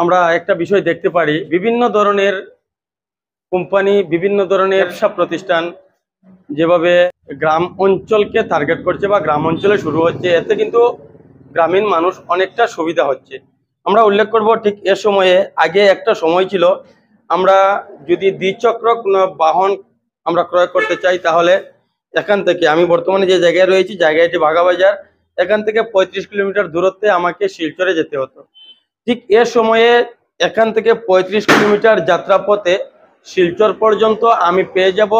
আমরা একটা বিষয় দেখতে পারি বিভিন্ন ধরনের কোম্পানি বিভিন্ন ধরনের ব্যবসা প্রতিষ্ঠান যেভাবে গ্রাম অঞ্চলকে টার্গেট করছে বা গ্রাম অঞ্চলে শুরু হচ্ছে এতে কিন্তু গ্রামীণ মানুষ অনেকটা সুবিধা হচ্ছে আমরা উল্লেখ করব ঠিক এ সময়ে আগে একটা সময় ছিল আমরা যদি দ্বিচক্র কোনো বাহন আমরা ক্রয় করতে চাই তাহলে এখান থেকে আমি বর্তমানে যে জায়গায় রয়েছি জায়গাটি বাঘাবাজার এখান থেকে পঁয়ত্রিশ কিলোমিটার দূরত্বে আমাকে শিলচরে যেতে হতো ঠিক এ সময়ে এখান থেকে ৩৫ কিলোমিটার যাত্রাপথে শিলচর পর্যন্ত আমি পেয়ে যাব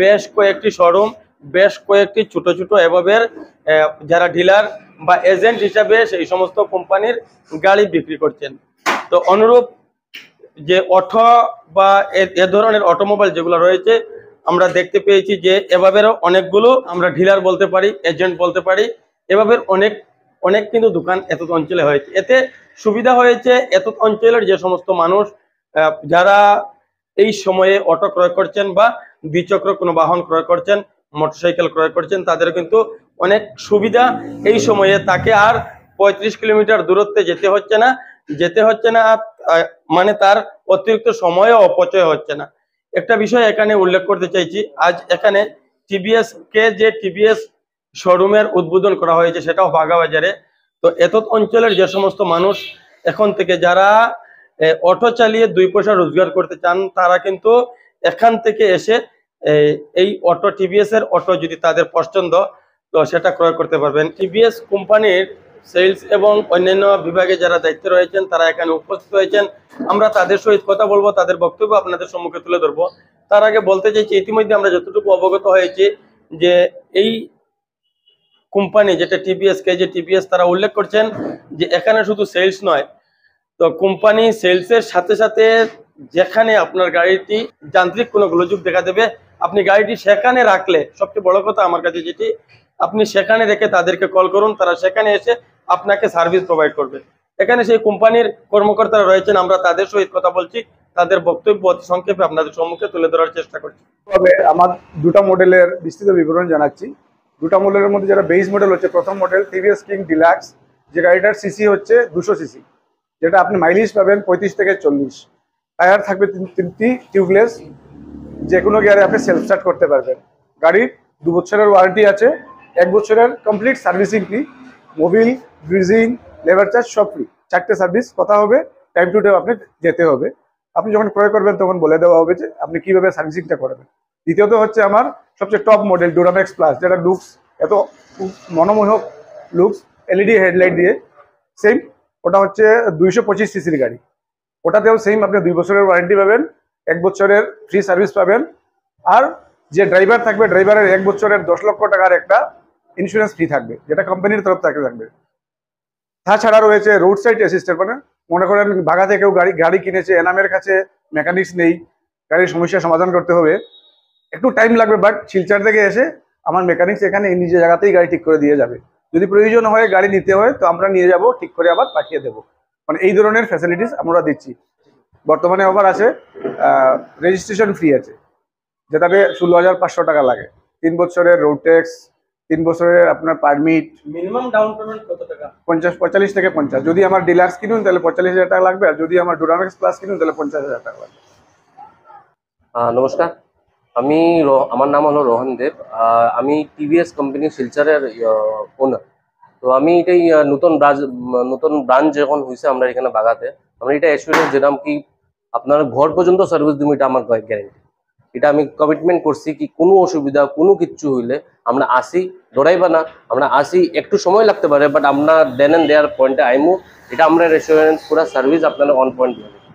বেশ কয়েকটি শোরুম বেশ কয়েকটি ছোট ছোট এভাবের যারা ডিলার বা এজেন্ট হিসাবে সেই সমস্ত কোম্পানির গাড়ি বিক্রি করছেন তো অনুরূপ যে অটো বা এ ধরনের অটোমোবাইল যেগুলো রয়েছে আমরা দেখতে পেয়েছি যে এভাবেরও অনেকগুলো আমরা ডিলার বলতে পারি এজেন্ট বলতে পারি এভাবে অনেক অনেক কিন্তু দোকান এত অঞ্চলে হয়েছে এতে সুবিধা হয়েছে এত অঞ্চলের যে সমস্ত মানুষ যারা এই সময়ে অটো ক্রয় করছেন বা দ্বিচক্র কোনো বাহন ক্রয় করছেন মোটরসাইকেল ক্রয় করছেন তাদের কিন্তু অনেক সুবিধা এই সময়ে তাকে আর ৩৫ কিলোমিটার দূরত্বে যেতে হচ্ছে না যেতে হচ্ছে না মানে তার অতিরিক্ত সময়ও অপচয় হচ্ছে না একটা বিষয় এখানে উল্লেখ করতে চাইছি আজ এখানে টিবিএস কে যে টিবিএস শোরুমের উদ্বোধন করা হয়েছে সেটাও বাজারে তো এত অঞ্চলের যে সমস্ত মানুষ এখন থেকে যারা অটো চালিয়ে দুই পয়সা রোজগার করতে চান তারা কিন্তু এখান থেকে এসে এই অটো টিভিএস এর অটো যদি তাদের পছন্দ তো সেটা ক্রয় করতে পারবেন টিভিএস কোম্পানির সেলস এবং অন্যান্য বিভাগে যারা দায়িত্ব রয়েছেন তারা এখানে উপস্থিত হয়েছেন আমরা তাদের সহিত কথা বলবো তাদের বক্তব্য আপনাদের সম্মুখে তুলে ধরবো তার আগে বলতে চাইছি ইতিমধ্যে আমরা যতটুকু অবগত হয়েছি যে এই কোম্পানি যেটা টিপিএস যে টিপিএস তারা উল্লেখ করছেন যে এখানে শুধু সেলস নয় তো কোম্পানি সেলসের সাথে সাথে যেখানে আপনার গাড়িটি যান্ত্রিক কোনো গোলযোগ দেখা দেবে আপনি গাড়িটি সেখানে রাখলে সবচেয়ে বড় কথা আমার কাছে যেটি আপনি সেখানে রেখে তাদেরকে কল করুন তারা সেখানে এসে আপনাকে সার্ভিস প্রোভাইড করবে এখানে সেই কোম্পানির কর্মকর্তারা রয়েছেন আমরা তাদের সহিত কথা বলছি তাদের বক্তব্য সংক্ষেপে আপনাদের সম্মুখে তুলে ধরার চেষ্টা করছি তবে আমার দুটা মডেলের বিস্তৃত বিবরণ জানাচ্ছি দুটা মডেলের মধ্যে যেটা বেস মডেল হচ্ছে প্রথম মডেল টিভিএস কিং ডিলাক্স যে গাড়িটার সিসি হচ্ছে দুশো সিসি যেটা আপনি মাইলেজ পাবেন পঁয়ত্রিশ থেকে চল্লিশ টায়ার থাকবে তিনটি টিউবলেস যে কোনো গিয়ারে আপনি সেলফ স্টার্ট করতে পারবেন গাড়ির দু বছরের ওয়ারেন্টি আছে এক বছরের কমপ্লিট সার্ভিসিং ফ্রি মোবিল ব্রিজিং লেবার চার্জ সব ফ্রি চারটে সার্ভিস কথা হবে টাইম টু টাইম আপনি যেতে হবে আপনি যখন ক্রয় করবেন তখন বলে দেওয়া হবে যে আপনি কীভাবে সার্ভিসিংটা করবেন দ্বিতীয়ত হচ্ছে আমার সবচেয়ে টপ মডেল ডোরামেক্স প্লাস যেটা লুকস এত মনোমোহক লুকস এলইডি হেডলাইট দিয়ে সেম ওটা হচ্ছে দুইশো পঁচিশ সিসির গাড়ি ওটাতেও সেম আপনি দুই বছরের ওয়ারেন্টি পাবেন এক বছরের ফ্রি সার্ভিস পাবেন আর যে ড্রাইভার থাকবে ড্রাইভারের এক বছরের দশ লক্ষ টাকার একটা ইন্স্যুরেন্স ফ্রি থাকবে যেটা কোম্পানির তরফ থেকে থাকবে তাছাড়া রয়েছে রোড সাইড অ্যাসিস্ট্যান্ট মানে মনে করেন ভাগা থেকেও গাড়ি গাড়ি কিনেছে এনামের কাছে মেকানিক্স নেই গাড়ির সমস্যা সমাধান করতে হবে একটু টাইম লাগবে বাট শিলচার থেকে এসে আমার মেকানিক্স এখানে নিজের জায়গাতেই গাড়ি ঠিক করে দিয়ে যাবে যদি প্রয়োজন হয় গাড়ি নিতে হয় তো আমরা নিয়ে যাব ঠিক করে আবার পাঠিয়ে দেব মানে এই ধরনের ফ্যাসিলিটিস আমরা দিচ্ছি বর্তমানে আবার আছে রেজিস্ট্রেশন ফ্রি আছে যেটাতে ষোলো হাজার পাঁচশো টাকা লাগে তিন বছরের রোড ট্যাক্স তিন বছরের আপনার পারমিট মিনিমাম ডাউন পেমেন্ট কত টাকা পঞ্চাশ পঁয়তাল্লিশ থেকে পঞ্চাশ যদি আমার ডিলাক্স কিনুন তাহলে পঁয়তাল্লিশ হাজার টাকা লাগবে আর যদি আমার ডুরামেক্স প্লাস কিনুন তাহলে পঞ্চাশ হাজার টাকা লাগবে নমস্কার আমি আমার নাম হলো রোহন দেব আমি টিভিএস কোম্পানি শিলচরের ওনার তো আমি এটাই নতুন ব্রাঞ্চ নতুন ব্রাঞ্চ যখন হয়েছে আমরা এখানে বাগাতে আমরা এটা অ্যাসুরেন্স যেরকম কি আপনার ঘর পর্যন্ত সার্ভিস দিব এটা আমার গ্যারেন্টি এটা আমি কমিটমেন্ট করছি কি কোনো অসুবিধা কোনো কিচ্ছু হইলে আমরা আসি দৌড়াইবা না আমরা আসি একটু সময় লাগতে পারে বাট আমরা দেন অ্যান্ড দেয়ার পয়েন্টে আইমু এটা আমরা রেস্টুরেন্ট পুরো সার্ভিস আপনারা অন পয়েন্ট দিয়ে